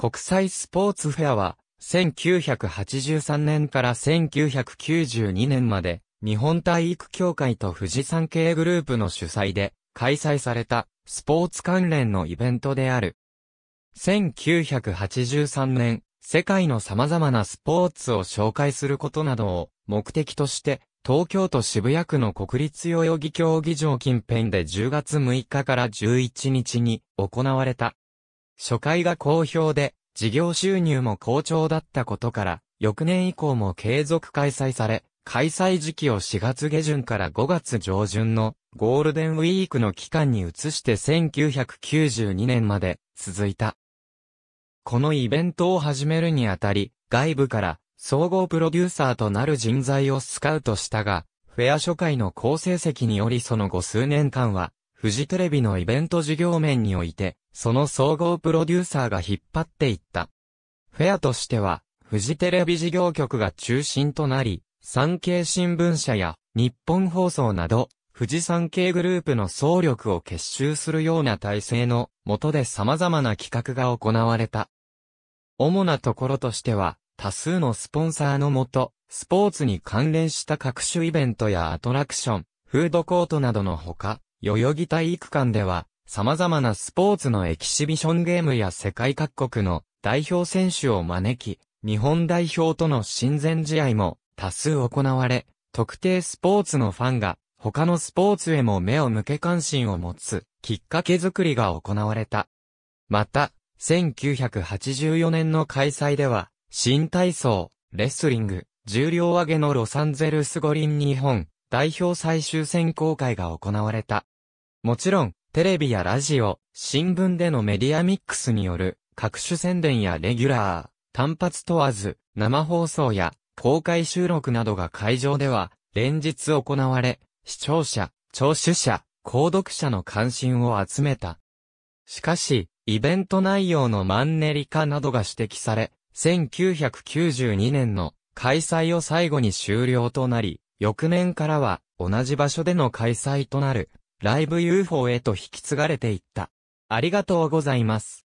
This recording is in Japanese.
国際スポーツフェアは、1983年から1992年まで、日本体育協会と富士山系グループの主催で、開催された、スポーツ関連のイベントである。1983年、世界の様々なスポーツを紹介することなどを目的として、東京都渋谷区の国立代々木競技場近辺で10月6日から11日に行われた初回が好評で、事業収入も好調だったことから、翌年以降も継続開催され、開催時期を4月下旬から5月上旬のゴールデンウィークの期間に移して1992年まで続いた。このイベントを始めるにあたり、外部から総合プロデューサーとなる人材をスカウトしたが、フェア初回の好成績によりその後数年間は、フジテレビのイベント事業面において、その総合プロデューサーが引っ張っていった。フェアとしては、富士テレビ事業局が中心となり、産経新聞社や日本放送など、富士産経グループの総力を結集するような体制の下で様々な企画が行われた。主なところとしては、多数のスポンサーのもと、スポーツに関連した各種イベントやアトラクション、フードコートなどのほか、代々木体育館では、様々なスポーツのエキシビションゲームや世界各国の代表選手を招き、日本代表との親善試合も多数行われ、特定スポーツのファンが他のスポーツへも目を向け関心を持つきっかけづくりが行われた。また、1984年の開催では、新体操、レスリング、重量上げのロサンゼルス五輪日本代表最終選考会が行われた。もちろん、テレビやラジオ、新聞でのメディアミックスによる各種宣伝やレギュラー、単発問わず、生放送や公開収録などが会場では連日行われ、視聴者、聴取者、購読者の関心を集めた。しかし、イベント内容のマンネリ化などが指摘され、1992年の開催を最後に終了となり、翌年からは同じ場所での開催となるライブ UFO へと引き継がれていった。ありがとうございます。